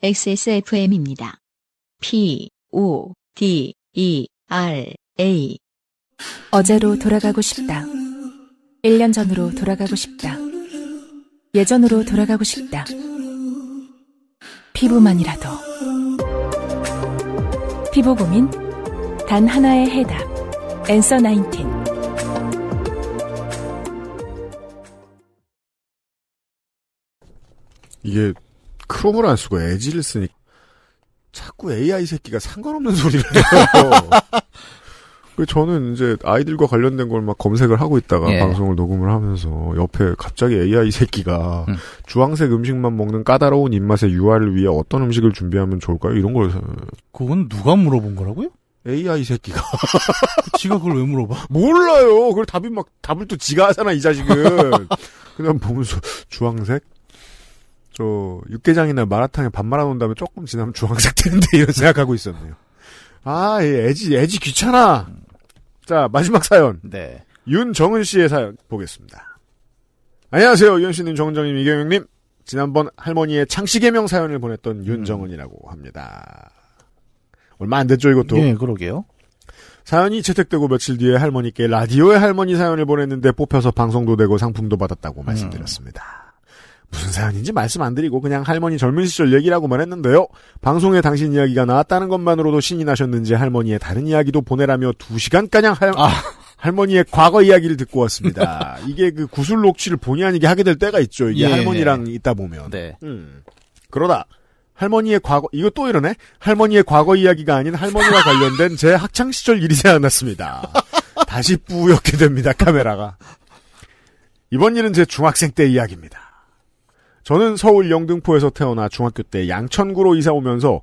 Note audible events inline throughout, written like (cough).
XSFM입니다. P, O, D, E, R, A. 어제로 돌아가고 싶다. 1년 전으로 돌아가고 싶다. 예전으로 돌아가고 싶다. 피부만이라도. 피부 고민? 단 하나의 해답. 앤서 19. 이게 크롬을 안 쓰고 에지를 쓰니 까 자꾸 AI 새끼가 상관없는 소리를 해요. (laughs) 저는 이제 아이들과 관련된 걸 막 검색을 하고 있다가 예. 방송을 녹음을 하면서 옆에 갑자기 AI 새끼가 음. 주황색 음식만 먹는 까다로운 입맛의 유아를 위해 어떤 음식을 준비하면 좋을까요? 이런 걸 그건 누가 물어본 거라고요? AI 새끼가 (laughs) 지가 그걸 왜 물어봐? 몰라요. 그걸 답이 막 답을 또 지가 하잖아 이 자식은. (laughs) 그냥 보면서 주황색 저 육개장이나 마라탕에 밥 말아 놓은 다음에 조금 지나면 주황색 되는데 이런 생각하고 있었네요. 아, 예, 애지 애지 귀찮아. 자 마지막 사연. 네. 윤정은 씨의 사연 보겠습니다. 안녕하세요, 윤 씨님, 정정님 이경영님. 지난번 할머니의 창씨개명 사연을 보냈던 음. 윤정은이라고 합니다. 얼마 안 됐죠, 이것도? 네, 그러게요. 사연이 채택되고 며칠 뒤에 할머니께 라디오의 할머니 사연을 보냈는데 뽑혀서 방송도 되고 상품도 받았다고 음. 말씀드렸습니다. 무슨 사연인지 말씀 안 드리고 그냥 할머니 젊은 시절 얘기라고만 했는데요. 방송에 당신 이야기가 나왔다는 것만으로도 신이 나셨는지 할머니의 다른 이야기도 보내라며 2시간가량 할, 아, 할머니의 과거 이야기를 듣고 왔습니다. (laughs) 이게 그 구슬 녹취를 본의 아니게 하게 될 때가 있죠. 이게 예, 할머니랑 예. 있다 보면. 네. 음. 그러다 할머니의 과거 이거 또 이러네. 할머니의 과거 이야기가 아닌 할머니와 관련된 제 학창 시절 일이 생각났습니다. (laughs) 다시 뿌옇게 됩니다. 카메라가. 이번 일은 제 중학생 때 이야기입니다. 저는 서울 영등포에서 태어나 중학교 때 양천구로 이사 오면서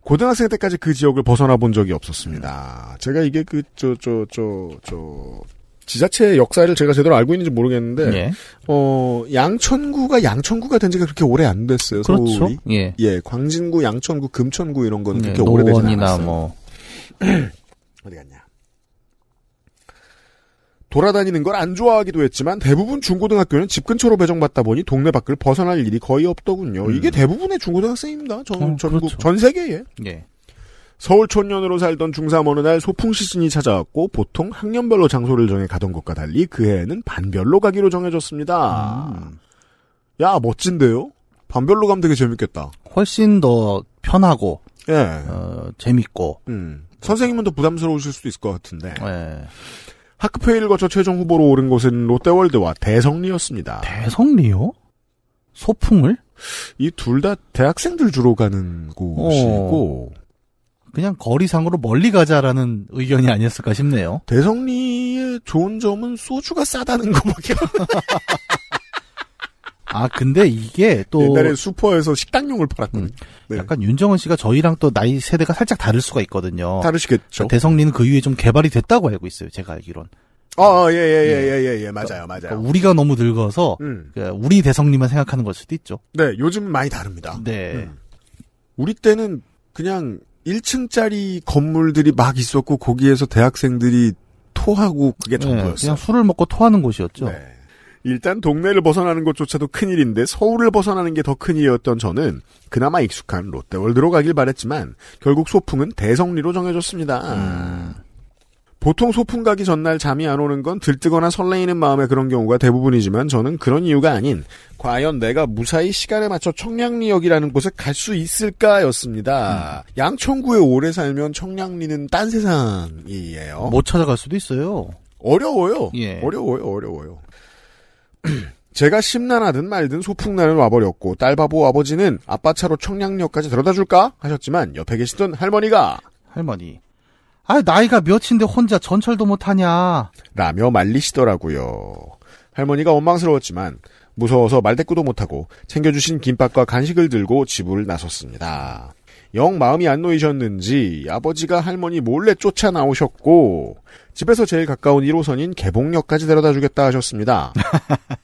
고등학생 때까지 그 지역을 벗어나 본 적이 없었습니다. 제가 이게 그, 저, 저, 저, 저, 지자체의 역사를 제가 제대로 알고 있는지 모르겠는데, 예. 어, 양천구가 양천구가 된 지가 그렇게 오래 안 됐어요. 그렇죠. 서울이. 예. 예. 광진구, 양천구, 금천구 이런 건 예, 그렇게 오래되지 않았어요. 뭐. (clears throat) 어디 갔냐. 돌아다니는 걸 안 좋아하기도 했지만 대부분 중고등학교는 집 근처로 배정받다 보니 동네 밖을 벗어날 일이 거의 없더군요. 음. 이게 대부분의 중고등학생입니다. 전, 어, 음, 전국, 그렇죠. 전 세계에. 예. 서울 촌년으로 살던 중3 어느 날 소풍 시즌이 찾아왔고 보통 학년별로 장소를 정해 가던 것과 달리 그 해에는 반별로 가기로 정해졌습니다. 음. 야, 멋진데요? 반별로 가면 되게 재밌겠다. 훨씬 더 편하고, 예. 어, 재밌고. 음. 선생님은 더 부담스러우실 수도 있을 것 같은데. 예. 학급회의를 거쳐 최종 후보로 오른 곳은 롯데월드와 대성리였습니다. 대성리요? 소풍을? 이 둘 다 대학생들 주로 가는 곳이고 어, 그냥 거리상으로 멀리 가자라는 의견이 아니었을까 싶네요. 대성리의 좋은 점은 소주가 싸다는 거밖에. 없 (laughs) 아 근데 이게 또 옛날에 슈퍼에서 식당용을 팔았거든요. 음, 네. 약간 윤정은 씨가 저희랑 또 나이 세대가 살짝 다를 수가 있거든요. 다르시겠죠. 그러니까 대성리는 그 이후에 좀 개발이 됐다고 알고 있어요. 제가 알기론. 어예예예예예 아, 아, 예, 예, 예. 예, 예, 예, 맞아요 그러니까 맞아요. 그러니까 우리가 너무 늙어서 음. 그러니까 우리 대성리만 생각하는 걸 수도 있죠. 네 요즘 많이 다릅니다. 네. 음. 우리 때는 그냥 1층짜리 건물들이 막 있었고 거기에서 대학생들이 토하고 그게 전부였어요. 네, 그냥 술을 먹고 토하는 곳이었죠. 네. 일단 동네를 벗어나는 것조차도 큰일인데 서울을 벗어나는 게 더 큰일이었던 저는 그나마 익숙한 롯데월드로 가길 바랬지만 결국 소풍은 대성리로 정해졌습니다. 음. 보통 소풍 가기 전날 잠이 안 오는 건 들뜨거나 설레이는 마음에 그런 경우가 대부분이지만 저는 그런 이유가 아닌 과연 내가 무사히 시간에 맞춰 청량리역이라는 곳에 갈 수 있을까였습니다. 음. 양천구에 오래 살면 청량리는 딴 세상이에요. 못 찾아갈 수도 있어요. 어려워요. 예. 어려워요. 어려워요. (clears throat) 제가 심란하든 말든 소풍날은 와버렸고 딸바보 아버지는 아빠 차로 청량역까지 데려다줄까 하셨지만 옆에 계시던 할머니가 할머니 아 나이가 몇인데 혼자 전철도 못하냐 라며 말리시더라고요. 할머니가 원망스러웠지만 무서워서 말대꾸도 못하고 챙겨주신 김밥과 간식을 들고 집을 나섰습니다. 영 마음이 안 놓이셨는지 아버지가 할머니 몰래 쫓아 나오셨고 집에서 제일 가까운 1호선인 개봉역까지 데려다 주겠다 하셨습니다.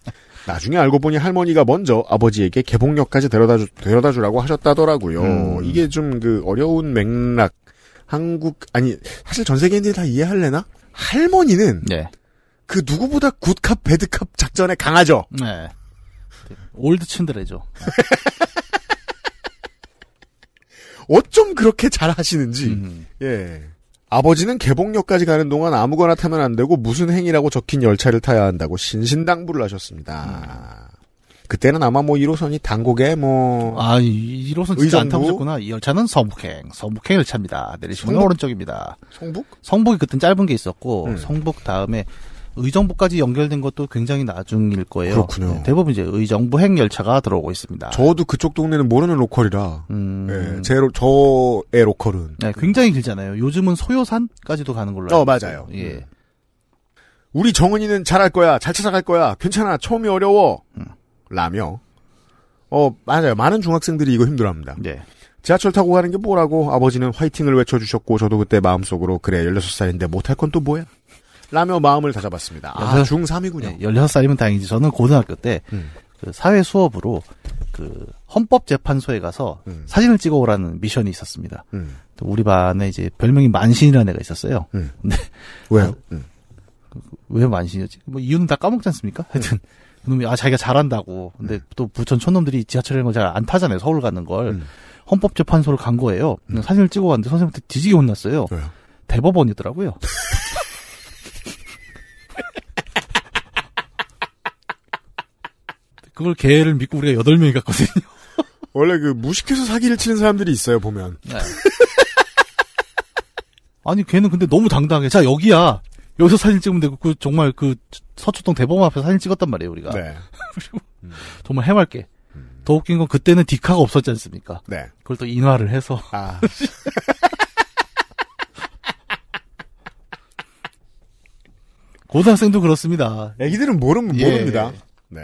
(laughs) 나중에 알고 보니 할머니가 먼저 아버지에게 개봉역까지 데려다, 주, 데려다 주라고 하셨다더라고요. 음. 이게 좀 그 어려운 맥락. 한국, 아니, 사실 전 세계인들이 다 이해할래나? 할머니는 네. 그 누구보다 굿캅, 배드캅 작전에 강하죠. 네. 올드 츤드레죠. (laughs) 어쩜 그렇게 잘 하시는지. 음. 예. 아버지는 개봉역까지 가는 동안 아무거나 타면 안 되고 무슨 행이라고 적힌 열차를 타야 한다고 신신당부를 하셨습니다. 음. 그때는 아마 뭐 1호선이 당국에 뭐. 아, 1호선 진짜 안 타보셨구나. 이 열차는 성북행. 성북행 열차입니다. 내리시면 성북? 오른쪽입니다. 성북? 성북이 그땐 짧은 게 있었고, 음. 성북 다음에 의정부까지 연결된 것도 굉장히 나중일 거예요. 그렇군요. 네, 대부분 이제 의정부 행 열차가 들어오고 있습니다. 저도 그쪽 동네는 모르는 로컬이라. 음... 네, 제 로, 저의 로컬은. 네, 굉장히 길잖아요. 요즘은 소요산까지도 가는 걸로. 알고 어, 맞아요. 예. 네. 우리 정은이는 잘할 거야. 잘 찾아갈 거야. 괜찮아. 처음이 어려워. 음. 라며. 어, 맞아요. 많은 중학생들이 이거 힘들어합니다. 네. 지하철 타고 가는 게 뭐라고 아버지는 화이팅을 외쳐주셨고 저도 그때 마음속으로 그래 16살인데 못할 건 또 뭐야 라며 마음을 다잡았습니다. 아, 중3이군요. 네, 16살이면 다행이지. 저는 고등학교 때, 음. 그 사회 수업으로, 그, 헌법재판소에 가서 음. 사진을 찍어 오라는 미션이 있었습니다. 음. 우리 반에 이제 별명이 만신이라는 애가 있었어요. 음. 근 (laughs) 왜요? 아, 음. 왜 만신이었지? 뭐 이유는 다 까먹지 않습니까? 음. 하여튼. 그놈이 아 자기가 잘한다고 근데 또 부천 촌놈들이 지하철 이런 거잘안 타잖아요 서울 가는 걸 헌법재판소를 간 거예요 사진을 찍어 왔는데 선생님한테 뒤지게 혼났어요 왜요? 대법원이더라고요 그걸 개를 믿고 우리가 여덟 명이 갔거든요. (laughs) 원래 그 무식해서 사기를 치는 사람들이 있어요 보면. 네. (laughs) 아니 걔는 근데 너무 당당해. 자 여기야. 여기서 사진 찍으면 되고 그 정말 그 서초동 대범 앞에서 사진 찍었단 말이에요 우리가. 네. (laughs) 정말 해맑게. 더 웃긴 건 그때는 디카가 없었지 않습니까? 네. 그걸 또 인화를 해서. 아. 고등학생도 그렇습니다. 애기들은 모르 모릅니다. 예. 네.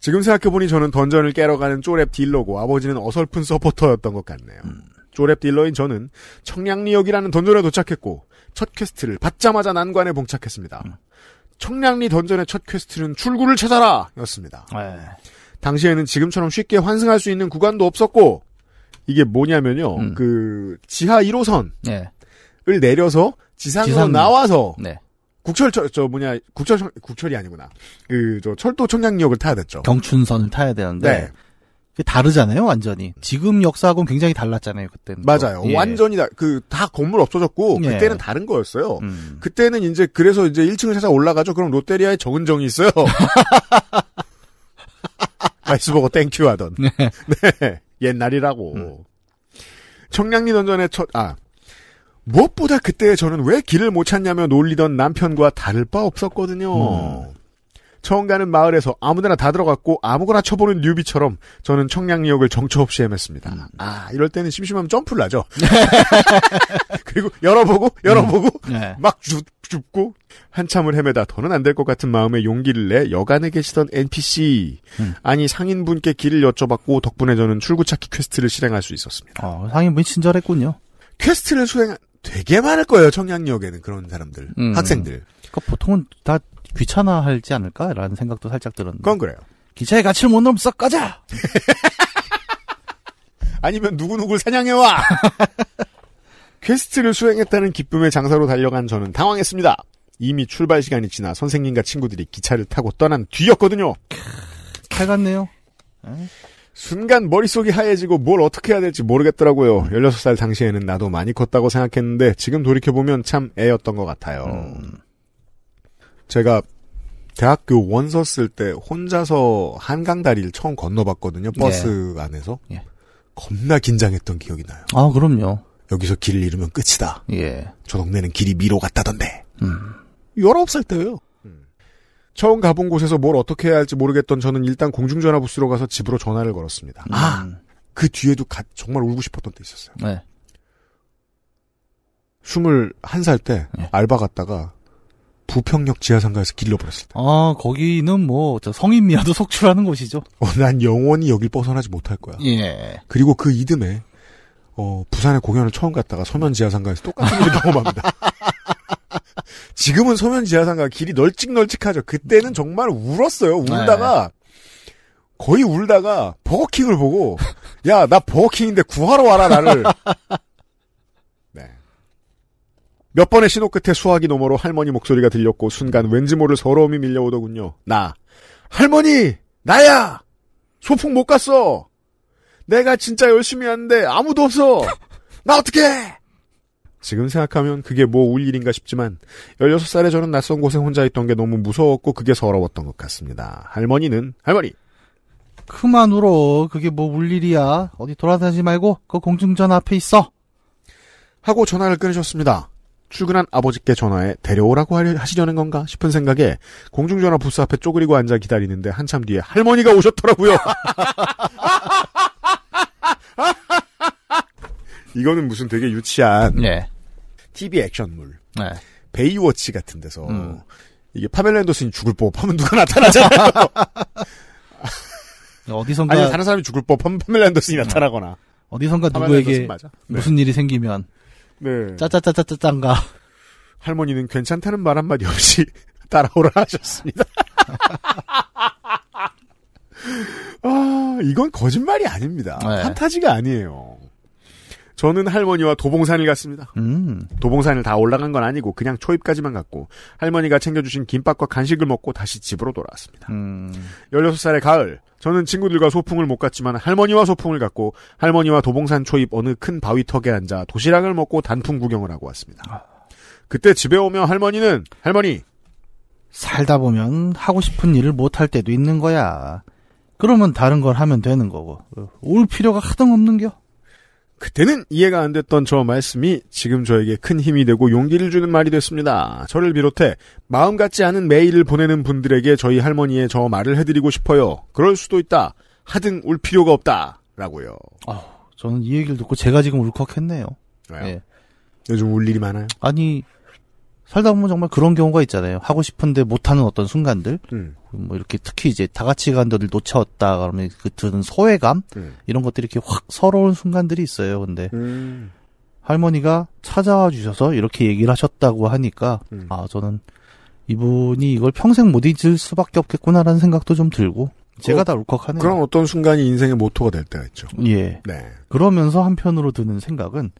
지금 생각해보니 저는 던전을 깨러가는 쪼랩 딜러고 아버지는 어설픈 서포터였던 것 같네요. 음. 쪼랩 딜러인 저는 청량리역이라는 던전에 도착했고 첫 퀘스트를 받자마자 난관에 봉착했습니다. 음. 청량리 던전의 첫 퀘스트는 출구를 찾아라 였습니다. 에이. 네. 당시에는 지금처럼 쉽게 환승할 수 있는 구간도 없었고 이게 뭐냐면요. 음. 그 지하 1호선을 네. 내려서 지상으로 지상... 나와서 네. 국철철 저 뭐냐 국철 국철이 아니구나 그 저 철도 청량역을 타야 됐죠. 경춘선을 타야 되는데 네. 다르잖아요 완전히 지금 역사하고는 굉장히 달랐잖아요 그때 는 맞아요 예. 완전히 다 그다 그, 건물 없어졌고 예. 그때는 다른 거였어요. 음. 그때는 이제 그래서 이제 1층을 찾아 올라가죠. 그럼 롯데리아에 정은정이 있어요. 아이스 (laughs) 보고 땡큐 하던 네. (laughs) 네. 옛날이라고 음. 청량리 던전의 첫아 무엇보다 그때 저는 왜 길을 못 찾냐며 놀리던 남편과 다를 바 없었거든요. 음. 처음 가는 마을에서 아무데나 다 들어갔고 아무거나 쳐보는 뉴비처럼 저는 청량리역을 정처 없이 헤맸습니다. 음. 아 이럴 때는 심심하면 점프를 하죠. (laughs) 그리고 열어보고 열어보고 음. 네. 막 죽, 줍고 한참을 헤매다 더는 안 될 것 같은 마음에 용기를 내 여간에 계시던 NPC 음. 아니 상인분께 길을 여쭤봤고 덕분에 저는 출구찾기 퀘스트를 실행할 수 있었습니다. 어, 상인분이 친절했군요. 퀘스트를 수행 한 되게 많을 거예요 청량리역에는 그런 사람들 음. 학생들. 그 보통은 다 귀찮아 할지 않을까라는 생각도 살짝 들었는데. 그건 그래요. 기차의 가치를 못 넘어 썩 가자. (laughs) 아니면 누구누구를 사냥해와! (laughs) 퀘스트를 수행했다는 기쁨의 장사로 달려간 저는 당황했습니다. 이미 출발 시간이 지나 선생님과 친구들이 기차를 타고 떠난 뒤였거든요. 잘갔네요 순간 머릿속이 하얘지고 뭘 어떻게 해야 될지 모르겠더라고요. 16살 당시에는 나도 많이 컸다고 생각했는데 지금 돌이켜보면 참 애였던 것 같아요. 음. 제가 대학교 원서 쓸 때 혼자서 한강 다리를 처음 건너봤거든요. 네. 버스 예. 안에서. 예. 겁나 긴장했던 기억이 나요. 아, 그럼요. 여기서 길을 잃으면 끝이다. 예. 저 동네는 길이 미로 같다던데. 음. 19살 때요 처음 가본 곳에서 뭘 어떻게 해야 할지 모르겠던 저는 일단 공중전화 부스로 가서 집으로 전화를 걸었습니다. 아! 그 뒤에도 가, 정말 울고 싶었던 때 있었어요. 네. 21살 때 네. 알바 갔다가 부평역 지하상가에서 길러버렸을 때. 아, 거기는 뭐, 저 성인미아도 속출하는 곳이죠. 어, 난 영원히 여길 벗어나지 못할 거야. 예. 그리고 그 이듬해, 어, 부산에 공연을 처음 갔다가 서면 지하상가에서 똑같은 일을 경험합니다. (laughs) (laughs) 지금은 소면 지하상가 길이 널찍널찍하죠. 그때는 정말 울었어요. 울다가 네. 거의 울다가 버거킹을 보고 야나 버거킹인데 구하러 와라 나를. (laughs) 네. 몇 번의 신호 끝에 수화기 너머로 할머니 목소리가 들렸고 순간 왠지 모를 서러움이 밀려오더군요. 나 할머니 나야 소풍 못 갔어. 내가 진짜 열심히 하는데 아무도 없어. 나어떻게해 지금 생각하면 그게 뭐 울 일인가 싶지만 16살에 저는 낯선 곳에 혼자 있던 게 너무 무서웠고 그게 서러웠던 것 같습니다. 할머니는 할머니. 그만 울어. 그게 뭐 울 일이야. 어디 돌아다니지 말고 그 공중전 앞에 있어. 하고 전화를 끊으셨습니다. 출근한 아버지께 전화해 데려오라고 하시려는 건가 싶은 생각에 공중전화 부스 앞에 쪼그리고 앉아 기다리는데 한참 뒤에 할머니가 오셨더라고요. (laughs) 이거는 무슨 되게 유치한 네. TV 액션물. 네. 베이워치 같은 데서 음. 이게 파멜라 앤더슨이 죽을 법하면 누가 나타나잖아요. (laughs) 어디선가 아니 다른 사람이 죽을 법하면 파멜라 앤더슨이 음. 나타나거나 어디선가 누구에게 맞아. 네. 무슨 네. 일이 생기면 네. 짜짜짜짜짜짠가 할머니는 괜찮다는 말 한마디 없이 (laughs) 따라오라 하셨습니다. (laughs) 아, 이건 거짓말이 아닙니다. 네. 판타지가 아니에요. 저는 할머니와 도봉산을 갔습니다. 음. 도봉산을 다 올라간 건 아니고 그냥 초입까지만 갔고 할머니가 챙겨주신 김밥과 간식을 먹고 다시 집으로 돌아왔습니다. 음. 16살의 가을 저는 친구들과 소풍을 못 갔지만 할머니와 소풍을 갔고 할머니와 도봉산 초입 어느 큰 바위 턱에 앉아 도시락을 먹고 단풍 구경을 하고 왔습니다. 아. 그때 집에 오면 할머니는 할머니 살다 보면 하고 싶은 일을 못할 때도 있는 거야. 그러면 다른 걸 하면 되는 거고 올 필요가 하등 없는겨. 그때는 이해가 안 됐던 저 말씀이 지금 저에게 큰 힘이 되고 용기를 주는 말이 됐습니다. 저를 비롯해 마음 같지 않은 메일을 보내는 분들에게 저희 할머니의 저 말을 해드리고 싶어요. 그럴 수도 있다. 하등 울 필요가 없다. 라고요. 아, 저는 이 얘기를 듣고 제가 지금 울컥했네요. 왜요? 네. 요즘 울 일이 많아요? 아니, 살다 보면 정말 그런 경우가 있잖아요. 하고 싶은데 못하는 어떤 순간들, 음. 뭐 이렇게 특히 이제 다 같이 간들을 놓쳤다 그러면 그 드는 소외감 음. 이런 것들이 이렇게 확 서러운 순간들이 있어요. 근데 음. 할머니가 찾아와 주셔서 이렇게 얘기를 하셨다고 하니까 음. 아 저는 이분이 이걸 평생 못 잊을 수밖에 없겠구나라는 생각도 좀 들고 제가 어, 다 울컥하네요. 그런 어떤 순간이 인생의 모토가 될 때가 있죠. 예. 네. 그러면서 한편으로 드는 생각은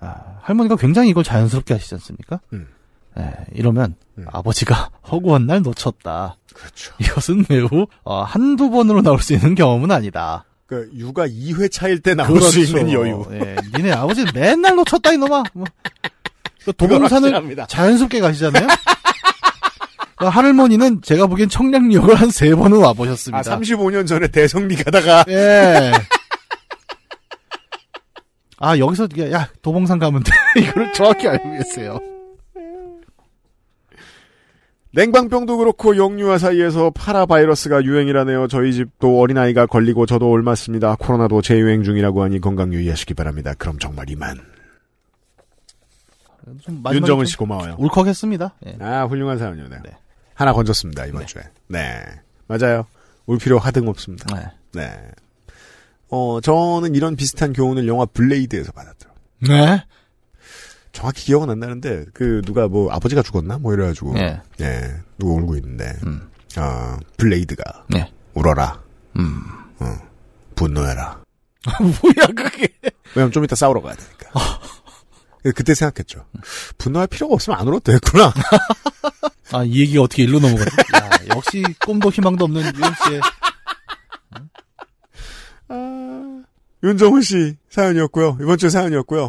아, 할머니가 굉장히 이걸 자연스럽게 하시지 않습니까? 음. 네, 이러면 음. 아버지가 (laughs) 허구한 날 놓쳤다. 그렇죠. 이것은 매우 어, 한두 번으로 나올 수 있는 경험은 아니다. 그 육아 2회 차일 때 나올 그렇죠. 수 있는 여유. 예, 니네 아버지 맨날 놓쳤다 이놈아. 뭐. 그 동산을 자연스럽게 가시잖아요. 그 할머니는 제가 보기엔 청량리역을 한세 번은 와보셨습니다. 아, 35년 전에 대성리 가다가. 예. 아, 여기서, 야, 도봉산 가면 돼. (laughs) 이걸 정확히 알고 계세요. 냉방병도 그렇고 영유아 사이에서 파라바이러스가 유행이라네요. 저희 집도 어린아이가 걸리고 저도 옮았습니다. 코로나도 재유행 중이라고 하니 건강 유의하시기 바랍니다. 그럼 정말 이만. 윤정은 씨 고마워요. 울컥했습니다. 아, 네. 아 훌륭한 사연이네요. 네. 하나 건졌습니다 이번 네. 주에. 네 맞아요. 울 필요 하등 없습니다. 네. 네. 어 저는 이런 비슷한 교훈을 영화 블레이드에서 받았더라고요. 네. 정확히 기억은 안 나는데 그 누가 뭐 아버지가 죽었나 뭐 이래가지고 예, 예 누가 울고 있는데 음. 아 블레이드가 네. 울어라 음. 어, 분노해라 (laughs) 뭐야 그게 왜냐면 좀 이따 싸우러 가야 되니까 그, 그때 생각했죠 분노할 필요가 없으면 안 울어도 되겠구나 (laughs) 아 이 얘기가 어떻게 일로 넘어가 지 (laughs) 역시 꿈도 희망도 없는 유현 씨의 아, 윤정훈 씨 사연이었고요 이번 주 사연이었고요